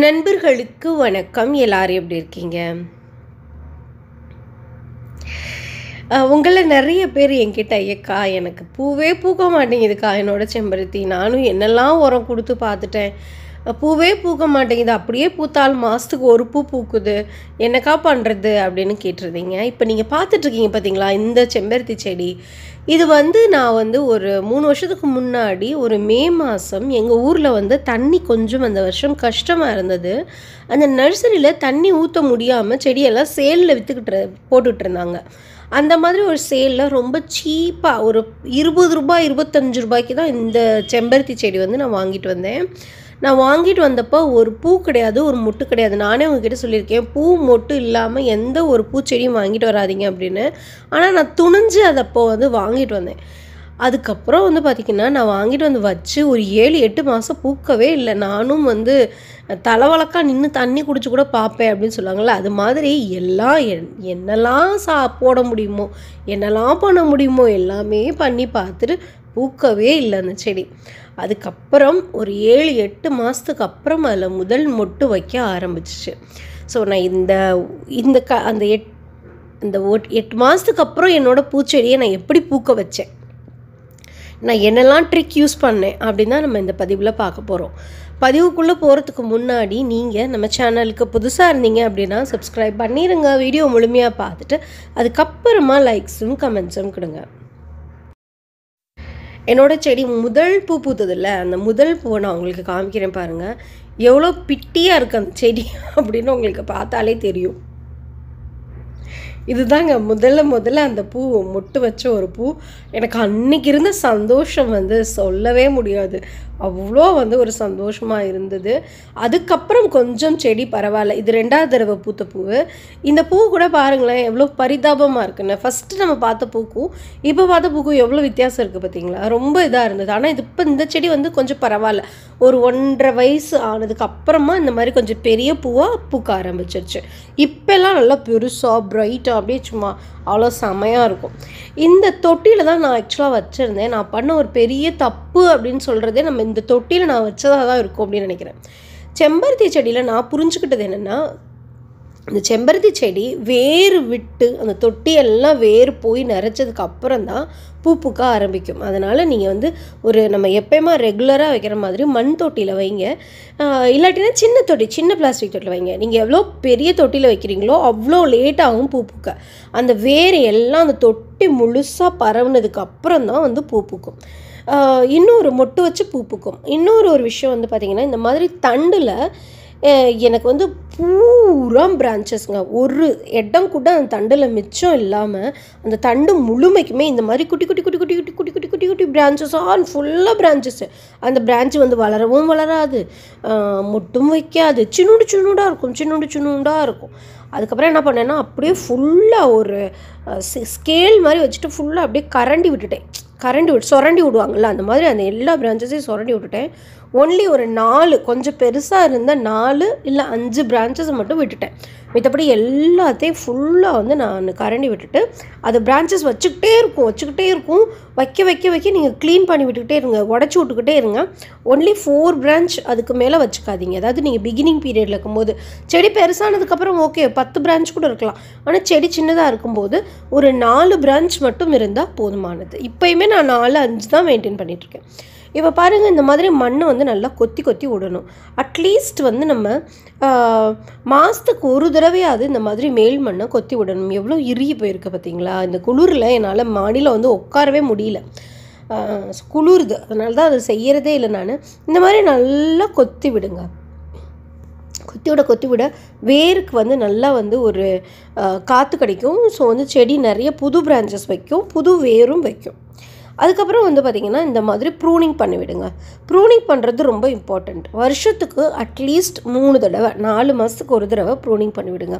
நண்பர்களுக்கு வணக்கம் எல்லாரும் எப்படி இருக்கீங்க உங்களை நிறைய பேர் என்கிட்ட ஐயக்கா எனக்கு பூவே பூக்க மாட்டேங்குதுக்கா என்னோட செம்பருத்தி நானும் என்னெல்லாம் உரம் கொடுத்து பார்த்துட்டேன் பூவே பூக்க மாட்டேங்குது அப்படியே பூத்தால் மாதத்துக்கு ஒரு பூ பூக்குது என்னக்கா பண்ணுறது அப்படின்னு கேட்டிருந்தீங்க இப்போ நீங்கள் பார்த்துட்ருக்கீங்க பார்த்தீங்களா இந்த செம்பருத்தி செடி இது வந்து நான் வந்து ஒரு மூணு வருஷத்துக்கு முன்னாடி ஒரு மே மாதம் எங்கள் ஊரில் வந்து தண்ணி கொஞ்சம் அந்த வருஷம் கஷ்டமாக இருந்தது அந்த நர்சரியில் தண்ணி ஊற்ற முடியாமல் செடியெல்லாம் சேலில் விற்றுக்கிட்டு போட்டுட்டு இருந்தாங்க அந்த மாதிரி ஒரு சேலில் ரொம்ப சீப்பாக ஒரு இருபது ரூபாய் இருபத்தஞ்சு ரூபாய்க்கு தான் இந்த செம்பருத்தி செடி வந்து நான் வாங்கிட்டு வந்தேன் நான் வாங்கிட்டு வந்தப்போ ஒரு பூ கிடையாது ஒரு மொட்டு கிடையாது நானே உங்ககிட்ட சொல்லியிருக்கேன் பூ மொட்டு இல்லாமல் எந்த ஒரு பூச்செடியும் வாங்கிட்டு வராதிங்க அப்படின்னு ஆனால் நான் துணிஞ்சு அதை அப்போ வந்து வாங்கிட்டு வந்தேன் அதுக்கப்புறம் வந்து பார்த்திங்கன்னா நான் வாங்கிட்டு வந்து வச்சு ஒரு ஏழு எட்டு மாதம் பூக்கவே இல்லை நானும் வந்து தலைவழக்காக நின்று தண்ணி குடிச்சு கூட பார்ப்பேன் அப்படின்னு சொல்லுவாங்கள்ல அது மாதிரி எல்லாம் என் என்னெல்லாம் சா போட முடியுமோ என்னெல்லாம் பண்ண முடியுமோ எல்லாமே பண்ணி பார்த்துட்டு பூக்கவே இல்லை அந்த செடி அதுக்கப்புறம் ஒரு ஏழு எட்டு மாதத்துக்கு அப்புறம் அதில் முதல் மொட்டு வைக்க ஆரம்பிச்சிச்சு ஸோ நான் இந்த இந்த க அந்த எட் இந்த ஒட் எட்டு மாதத்துக்கு அப்புறம் என்னோடய பூச்செடியை நான் எப்படி பூக்க வச்சேன் நான் என்னெல்லாம் ட்ரிக் யூஸ் பண்ணேன் அப்படின்னு தான் நம்ம இந்த பதிவில் பார்க்க போகிறோம் பதிவுக்குள்ளே போகிறதுக்கு முன்னாடி நீங்கள் நம்ம சேனலுக்கு புதுசாக இருந்தீங்க அப்படின்னா சப்ஸ்கிரைப் பண்ணிடுங்க வீடியோ முழுமையாக பார்த்துட்டு அதுக்கப்புறமா லைக்ஸும் கமெண்ட்ஸும் கொடுங்க என்னோடய செடி முதல் பூ பூத்ததில்ல அந்த முதல் பூவை நான் உங்களுக்கு காமிக்கிறேன் பாருங்கள் எவ்வளோ பிட்டியாக இருக்கு அந்த செடி அப்படின்னு உங்களுக்கு பார்த்தாலே தெரியும் இதுதாங்க முதல்ல முதல்ல அந்த பூ மொட்டு வச்ச ஒரு பூ எனக்கு அன்னைக்கு இருந்த சந்தோஷம் வந்து சொல்லவே முடியாது அவ்வளோ வந்து ஒரு சந்தோஷமாக இருந்தது அதுக்கப்புறம் கொஞ்சம் செடி பரவாயில்ல இது ரெண்டாவது தடவை பூத்த பூவு இந்த பூ கூட பாருங்களேன் எவ்வளோ பரிதாபமாக இருக்குன்னு ஃபஸ்ட்டு நம்ம பார்த்த பூக்கும் இப்போ பார்த்த பூக்கும் எவ்வளோ வித்தியாசம் இருக்குது பார்த்தீங்களா ரொம்ப இதாக இருந்தது ஆனால் இது இப்போ இந்த செடி வந்து கொஞ்சம் பரவாயில்ல ஒரு ஒன்றரை வயசு ஆனதுக்கு அப்புறமா இந்த மாதிரி கொஞ்சம் பெரிய பூவாக பூக்க ஆரம்பிச்சிருச்சு இப்போல்லாம் நல்லா பெருசாக ப்ரைட்டாக அப்படியே சும்மா அவ்வளோ செமையாக இருக்கும் இந்த தொட்டியில் தான் நான் ஆக்சுவலாக வச்சுருந்தேன் நான் பண்ண ஒரு பெரிய தப்பு அப்படின்னு சொல்கிறதே நம்ம இந்த தொட்டியில் நான் வச்சதாக தான் இருக்கும் அப்படின்னு நினைக்கிறேன் செம்பருத்தி செடியில் நான் புரிஞ்சுக்கிட்டது என்னென்னா அந்த செம்பருத்தி செடி வேர் விட்டு அந்த தொட்டியெல்லாம் வேர் போய் நிறைச்சதுக்கு அப்புறம் தான் பூ பூக்க ஆரம்பிக்கும் அதனால் நீங்கள் வந்து ஒரு நம்ம எப்பயுமா ரெகுலராக வைக்கிற மாதிரி மண் தொட்டியில் வைங்க இல்லாட்டினா சின்ன தொட்டி சின்ன பிளாஸ்டிக் தொட்டியில் வைங்க நீங்கள் எவ்வளோ பெரிய தொட்டியில் வைக்கிறீங்களோ அவ்வளோ லேட்டாகும் பூ பூக்க அந்த வேர் எல்லாம் அந்த தொட்டி முழுசாக பரவுனதுக்கு அப்புறம் தான் வந்து பூ பூக்கும் இன்னொரு மொட்டு வச்சு பூ பூக்கும் இன்னொரு ஒரு விஷயம் வந்து பார்த்திங்கன்னா இந்த மாதிரி தண்டில் எனக்கு வந்து பூரா பிரான்ச்சஸ்ங்க ஒரு இடம் கூட அந்த தண்டில் மிச்சம் இல்லாமல் அந்த தண்டு முழுமைக்குமே இந்த மாதிரி குட்டி குட்டி குட்டி குட்டி குட்டி குட்டி குட்டி குட்டி குட்டி ஆன் ஃபுல்லாக பிரான்ச்சஸ் அந்த பிரான்ச்சு வந்து வளரவும் வளராது முட்டும் வைக்காது சின்னுண்டு சின்னுடாக இருக்கும் சின்னுண்டு சின்னூண்டாக இருக்கும் அதுக்கப்புறம் என்ன பண்ணேன்னா அப்படியே ஃபுல்லாக ஒரு ஸ்கேல் மாதிரி வச்சுட்டு ஃபுல்லாக அப்படியே கரண்டி விட்டுட்டேன் கரண்டி விட்டு சுரண்டி விடுவாங்கள்ல அந்த மாதிரி அந்த எல்லா பிரான்ச்சஸையும் சுரண்டி விட்டுட்டேன் ஒன்லி ஒரு நாலு கொஞ்சம் பெருசாக இருந்தால் நாலு இல்லை அஞ்சு பிரான்ச்சஸை மட்டும் விட்டுட்டேன் மித்தபடி எல்லாத்தையும் ஃபுல்லாக வந்து நான் கரண்டி விட்டுட்டு அது பிரான்ச்சஸ் வச்சுக்கிட்டே இருக்கும் வச்சுக்கிட்டே இருக்கும் வைக்க வைக்க வைக்க நீங்கள் க்ளீன் பண்ணி விட்டுக்கிட்டே இருங்க உடச்சி விட்டுக்கிட்டே இருங்க ஒன்லி ஃபோர் பிரான்ச் அதுக்கு மேலே வச்சுக்காதீங்க அதாவது நீங்கள் பிகினிங் பீரியடில் இருக்கும்போது செடி பெருசானதுக்கப்புறம் ஓகே பத்து பிரான்ச் கூட இருக்கலாம் ஆனால் செடி சின்னதாக இருக்கும்போது ஒரு நாலு பிரான்ச் மட்டும் இருந்தால் போதுமானது இப்போயுமே நான் நாலு அஞ்சு தான் மெயின்டைன் பண்ணிகிட்ருக்கேன் இப்போ பாருங்கள் இந்த மாதிரி மண்ணை வந்து நல்லா கொத்தி கொத்தி விடணும் அட்லீஸ்ட் வந்து நம்ம மாதத்துக்கு ஒரு தடவையாவது இந்த மாதிரி மேல் மண்ணை கொத்தி விடணும் எவ்வளோ இறுகி போயிருக்கு பார்த்தீங்களா இந்த குளிரில் என்னால் மாடியில் வந்து உட்காரவே முடியல குளிருது அதனால தான் அது செய்கிறதே இல்லை நான் இந்த மாதிரி நல்லா கொத்தி விடுங்க கொத்தி விட கொத்தி விட வேருக்கு வந்து நல்லா வந்து ஒரு காற்று கிடைக்கும் ஸோ வந்து செடி நிறைய புது பிரான்ச்சஸ் வைக்கும் புது வேரும் வைக்கும் அதுக்கப்புறம் வந்து பார்த்திங்கன்னா இந்த மாதிரி ப்ரூனிங் பண்ணிவிடுங்க ப்ரூனிங் பண்ணுறது ரொம்ப இம்பார்ட்டண்ட் வருஷத்துக்கு அட்லீஸ்ட் மூணு தடவை நாலு மாதத்துக்கு ஒரு தடவை ப்ரூனிங் பண்ணிவிடுங்க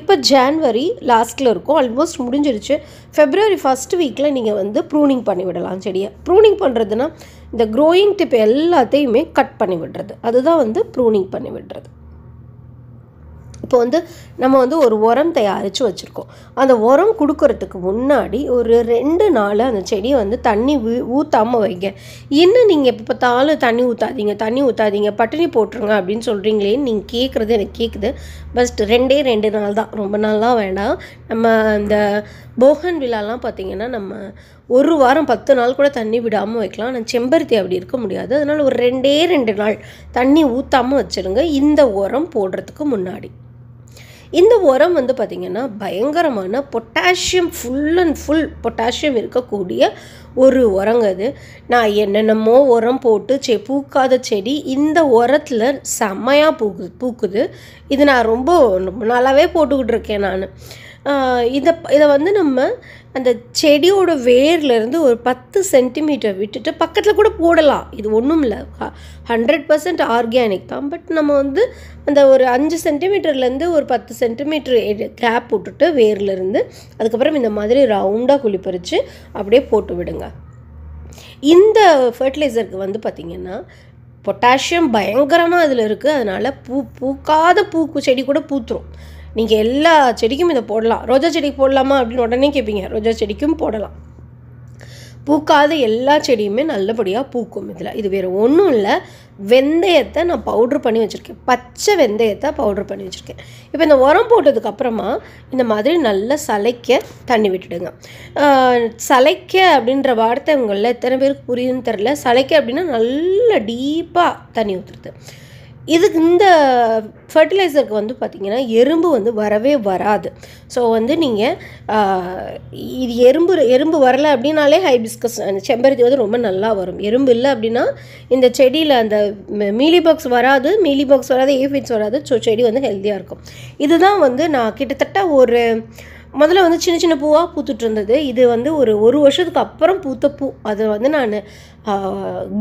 இப்போ ஜான்வரி லாஸ்ட்டில் இருக்கும் ஆல்மோஸ்ட் முடிஞ்சிருச்சு ஃபெப்ரவரி ஃபஸ்ட் வீக்கில் நீங்கள் வந்து ப்ரூனிங் பண்ணிவிடலாம் செடியை ப்ரூனிங் பண்ணுறதுனா இந்த க்ரோயிங் டிப் எல்லாத்தையுமே கட் பண்ணி விடுறது அதுதான் வந்து ப்ரூனிங் பண்ணி விடுறது இப்போ வந்து நம்ம வந்து ஒரு உரம் தயாரித்து வச்சுருக்கோம் அந்த உரம் கொடுக்கறதுக்கு முன்னாடி ஒரு ரெண்டு நாள் அந்த செடியை வந்து தண்ணி ஊ ஊற்றாமல் வைங்க என்ன நீங்கள் எப்போ பார்த்தாலும் தண்ணி ஊற்றாதீங்க தண்ணி ஊற்றாதீங்க பட்டினி போட்டுருங்க அப்படின்னு சொல்கிறீங்களேன்னு நீங்கள் கேட்குறது எனக்கு கேட்குது பஸ்ட் ரெண்டே ரெண்டு நாள் தான் ரொம்ப நாள்லாம் வேண்டாம் நம்ம அந்த போகன் விழாலாம் பார்த்திங்கன்னா நம்ம ஒரு வாரம் பத்து நாள் கூட தண்ணி விடாமல் வைக்கலாம் ஆனால் செம்பருத்தி அப்படி இருக்க முடியாது அதனால் ஒரு ரெண்டே ரெண்டு நாள் தண்ணி ஊற்றாமல் வச்சுருங்க இந்த உரம் போடுறதுக்கு முன்னாடி இந்த உரம் வந்து பார்த்திங்கன்னா பயங்கரமான potassium full and full potassium இருக்கக்கூடிய ஒரு உரங்க அது நான் என்னென்னமோ உரம் போட்டு செ பூக்காத செடி இந்த உரத்தில் செம்மையாக பூக்கு பூக்குது இது நான் ரொம்ப நாளாகவே போட்டுக்கிட்டு இருக்கேன் நான் இதை இதை வந்து நம்ம அந்த செடியோட வேர்லேருந்து ஒரு பத்து சென்டிமீட்டர் விட்டுட்டு பக்கத்தில் கூட போடலாம் இது ஒன்றும் இல்லை ஹண்ட்ரட் பர்சன்ட் ஆர்கானிக் தான் பட் நம்ம வந்து அந்த ஒரு அஞ்சு சென்டிமீட்டர்லேருந்து ஒரு பத்து சென்டிமீட்டர் கேப் விட்டுட்டு வேர்லேருந்து அதுக்கப்புறம் இந்த மாதிரி ரவுண்டாக குழி பறித்து அப்படியே போட்டு விடுங்க இந்த ஃபர்டிலைசருக்கு வந்து பார்த்திங்கன்னா பொட்டாசியம் பயங்கரமாக அதில் இருக்குது அதனால் பூ பூக்காத பூக்கு செடி கூட பூத்துரும் நீங்கள் எல்லா செடிக்கும் இதை போடலாம் ரோஜா செடிக்கு போடலாமா அப்படின்னு உடனே கேட்பீங்க ரோஜா செடிக்கும் போடலாம் பூக்காத எல்லா செடியுமே நல்லபடியாக பூக்கும் இதில் இது வேறு ஒன்றும் இல்லை வெந்தயத்தை நான் பவுட்ரு பண்ணி வச்சுருக்கேன் பச்சை வெந்தயத்தை பவுட்ரு பண்ணி வச்சுருக்கேன் இப்போ இந்த உரம் போட்டதுக்கப்புறமா இந்த மாதிரி நல்லா சலைக்க தண்ணி விட்டுடுங்க சலைக்க அப்படின்ற வார்த்தை இவங்களில் எத்தனை பேருக்கு புரியுதுன்னு தெரில சலைக்க அப்படின்னா நல்லா டீப்பாக தண்ணி ஊற்றுறது இதுக்கு இந்த ஃபர்டிலைசருக்கு வந்து பார்த்திங்கன்னா எறும்பு வந்து வரவே வராது ஸோ வந்து நீங்கள் இது எறும்பு எறும்பு வரலை அப்படின்னாலே ஹைபிஸ்கஸ் அந்த செம்பருத்தி வந்து ரொம்ப நல்லா வரும் எறும்பு இல்லை அப்படின்னா இந்த செடியில் அந்த மீலி பாக்ஸ் வராது மீலி பாக்ஸ் வராது ஏஃபிட்ஸ் வராது ஸோ செடி வந்து ஹெல்த்தியாக இருக்கும் இதுதான் வந்து நான் கிட்டத்தட்ட ஒரு முதல்ல வந்து சின்ன சின்ன பூவாக பூத்துட்டு இருந்தது இது வந்து ஒரு ஒரு வருஷத்துக்கு அப்புறம் பூத்த பூ அதை வந்து நான்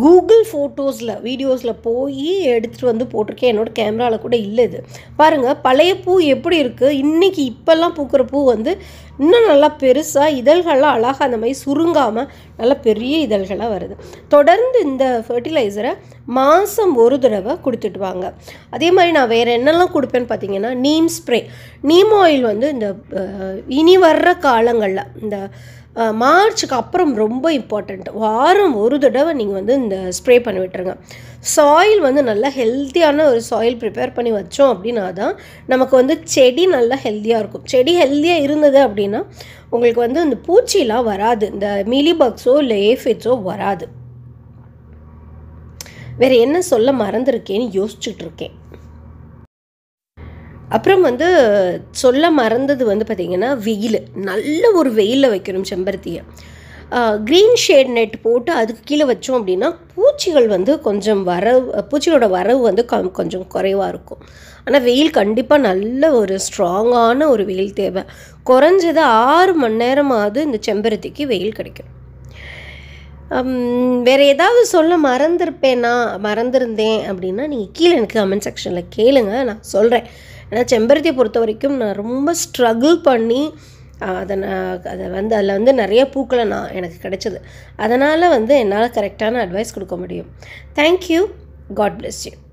கூகுள் ஃபோட்டோஸில் வீடியோஸில் போய் எடுத்துகிட்டு வந்து போட்டிருக்கேன் என்னோடய கேமராவில் கூட இல்லை இது பாருங்கள் பழைய பூ எப்படி இருக்குது இன்றைக்கி இப்போல்லாம் பூக்கிற பூ வந்து இன்னும் நல்லா பெருசாக இதழ்கள்லாம் அழகாக அந்த மாதிரி சுருங்காமல் நல்லா பெரிய இதழ்களாக வருது தொடர்ந்து இந்த ஃபர்டிலைசரை மாதம் ஒரு தடவை கொடுத்துட்டு வாங்க அதே மாதிரி நான் வேறு என்னெல்லாம் கொடுப்பேன்னு பார்த்தீங்கன்னா நீம் ஸ்ப்ரே நீம் ஆயில் வந்து இந்த இனி வர்ற காலங்களில் இந்த மார்ச்சுக்கு அப்புறம் ரொம்ப இம்பார்ட்டண்ட் வாரம் ஒரு தடவை நீங்கள் வந்து இந்த ஸ்ப்ரே பண்ணி விட்டுருங்க சாயில் வந்து நல்லா ஹெல்த்தியான ஒரு சாயில் ப்ரிப்பேர் பண்ணி வச்சோம் அப்படின்னா தான் நமக்கு வந்து செடி நல்லா ஹெல்த்தியாக இருக்கும் செடி ஹெல்த்தியாக இருந்தது அப்படின்னா உங்களுக்கு வந்து இந்த பூச்சிலாம் வராது இந்த மிலிபக்ஸோ பக்ஸோ இல்லை ஏஃபிட்ஸோ வராது வேறு என்ன சொல்ல மறந்துருக்கேன்னு யோசிச்சுட்ருக்கேன் அப்புறம் வந்து சொல்ல மறந்தது வந்து பார்த்திங்கன்னா வெயில் நல்ல ஒரு வெயிலில் வைக்கணும் செம்பருத்தியை க்ரீன் ஷேட் நெட் போட்டு அதுக்கு கீழே வச்சோம் அப்படின்னா பூச்சிகள் வந்து கொஞ்சம் வரவு பூச்சிகளோட வரவு வந்து கொஞ்சம் குறைவாக இருக்கும் ஆனால் வெயில் கண்டிப்பாக நல்ல ஒரு ஸ்ட்ராங்கான ஒரு வெயில் தேவை குறைஞ்சது ஆறு மணி நேரமாவது இந்த செம்பருத்திக்கு வெயில் கிடைக்கும் வேறு ஏதாவது சொல்ல மறந்துருப்பேனா மறந்துருந்தேன் அப்படின்னா நீங்கள் கீழே எனக்கு கமெண்ட் செக்ஷனில் கேளுங்க நான் சொல்கிறேன் ஆனால் செம்பருத்தியை பொறுத்த வரைக்கும் நான் ரொம்ப ஸ்ட்ரகிள் பண்ணி அதை நான் அதை வந்து அதில் வந்து நிறைய பூக்களை நான் எனக்கு கிடைச்சது அதனால் வந்து என்னால் கரெக்டான அட்வைஸ் கொடுக்க முடியும் தேங்க்யூ காட் பிளெஸ் யூ